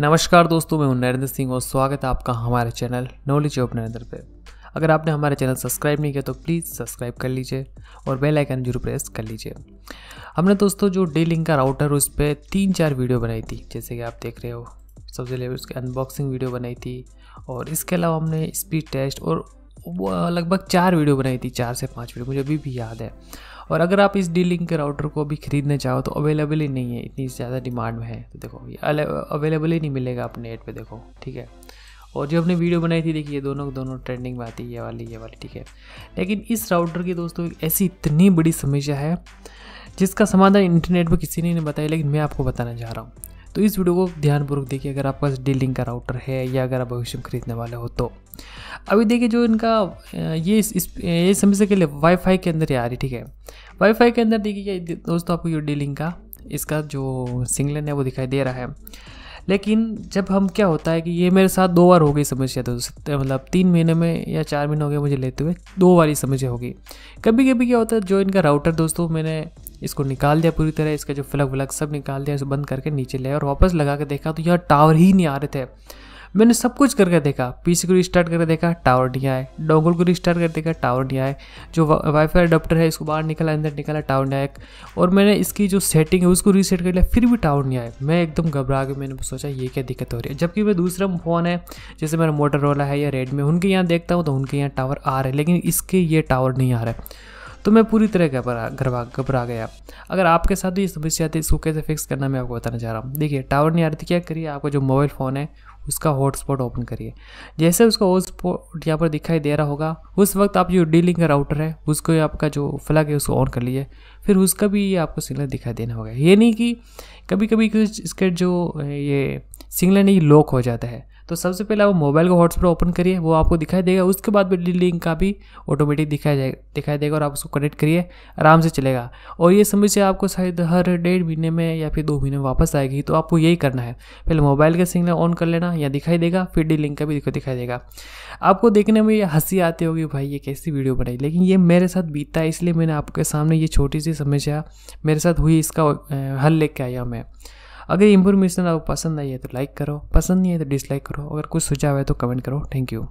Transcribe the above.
नमस्कार दोस्तों मैं हूं नरेंद्र सिंह और स्वागत है आपका हमारे चैनल नॉलेज ऑफ नरेंद्र पे अगर आपने हमारे चैनल सब्सक्राइब नहीं किया तो प्लीज़ सब्सक्राइब कर लीजिए और बेल आइकन जरूर प्रेस कर लीजिए हमने दोस्तों जो डे लिंक का राउटर उस पर तीन चार वीडियो बनाई थी जैसे कि आप देख रहे हो सबसे पहले उसकी अनबॉक्सिंग वीडियो बनाई थी और इसके अलावा हमने स्पीड टेस्ट और लगभग चार वीडियो बनाई थी चार से पाँच वीडियो मुझे अभी भी याद है और अगर आप इस डी लिंक के राउटर को अभी ख़रीदने चाहो तो अवेलेबल ही नहीं है इतनी ज़्यादा डिमांड में है तो देखो ये अवेलेबल ही नहीं मिलेगा अपने नेट पे देखो ठीक है और जो हमने वीडियो बनाई थी देखिए दोनों दोनों ट्रेंडिंग में आती है ये वाली ये वाली ठीक है लेकिन इस राउटर की दोस्तों एक ऐसी इतनी बड़ी समस्या है जिसका समाधान इंटरनेट पर किसी ने नहीं बताया लेकिन मैं आपको बताना चाह रहा हूँ तो इस वीडियो को ध्यानपूर्वक देखिए अगर आपके पास डी का राउटर है या अगर आप भविष्य में खरीदने वाले हो तो अभी देखिए जो इनका ये इस, इस ये समझ के लिए वाईफाई के अंदर ही आ रही ठीक है वाईफाई के अंदर देखिए दोस्तों आपको ये डी का इसका जो सिंगलन है वो दिखाई दे रहा है लेकिन जब हम क्या होता है कि ये मेरे साथ दो बार हो गई समस्या तो मतलब तीन महीने में या चार महीने हो गए मुझे लेते हुए दो बार ही समस्या होगी कभी कभी क्या होता है जो इनका राउटर दोस्तों मैंने इसको निकाल दिया पूरी तरह इसका जो फ्लग व्लग सब निकाल दिया इसे बंद करके नीचे ले और वापस लगा के देखा तो यहाँ टावर ही नहीं आ रहे थे मैंने सब कुछ करके देखा पीसी को रिस्टार्ट करके देखा टावर नहीं आए डोंगल को रिस्टार्ट करके देखा टावर नहीं आए जो वाईफाई अडोप्टर है इसको बाहर निकाला अंदर निकाला टावर नहीं आए और मैंने इसकी जो सेटिंग है उसको रीसेट कर लिया फिर भी टावर नहीं आए मैं एकदम घबरा के मैंने सोचा ये क्या दिक्कत हो रही है जबकि मैं दूसरा फ़ोन है जैसे मेरा मोटर है या रेडमी उनके यहाँ देखता हूँ तो उनके यहाँ टावर आ रहे हैं लेकिन इसके ये टावर नहीं आ रहा है तो मैं पूरी तरह घबरा घबरा घबरा गया अगर आपके साथ भी ये समस्या थी इसको कैसे फिक्स करना मैं आपको बताना चाह रहा हूँ देखिए टावर नहीं आ रही थी क्या करिए आपका जो मोबाइल फ़ोन है उसका हॉटस्पॉट ओपन करिए जैसे उसका हॉटस्पॉट यहाँ पर दिखाई दे रहा होगा उस वक्त आप जो डीलिंग का राउटर है उसको आपका जो फ्लग है उसको ऑन कर लीजिए फिर उसका भी ये आपको सिग्नल दिखाई देना होगा ये नहीं कि कभी कभी इसके जो ये सिग्नल नहीं लॉक हो जाता है तो सबसे पहले आप मोबाइल का हॉटस्पॉट ओपन करिए वो आपको दिखाई देगा उसके बाद बिजली लिंक का भी ऑटोमेटिक दिखाई जाएगा दिखाई देगा और आप उसको कनेक्ट करिए आराम से चलेगा और ये समस्या से आपको शायद हर डेढ़ महीने में या फिर दो महीने में वापस आएगी तो आपको यही करना है पहले मोबाइल का सिग्नल ऑन कर लेना या दिखाई देगा फिर डी लिंक का भी दिखाई देगा आपको देखने में ये हंसी आती होगी भाई ये कैसी वीडियो बनाई लेकिन ये मेरे साथ बीतता है इसलिए मैंने आपके सामने ये छोटी सी समस्या मेरे साथ हुई इसका हल लेके आया मैं अगर इन्फॉर्मेशन आपको पसंद आई है तो लाइक करो पसंद नहीं है तो डिसलाइक करो अगर कुछ सुझाव है तो कमेंट करो थैंक यू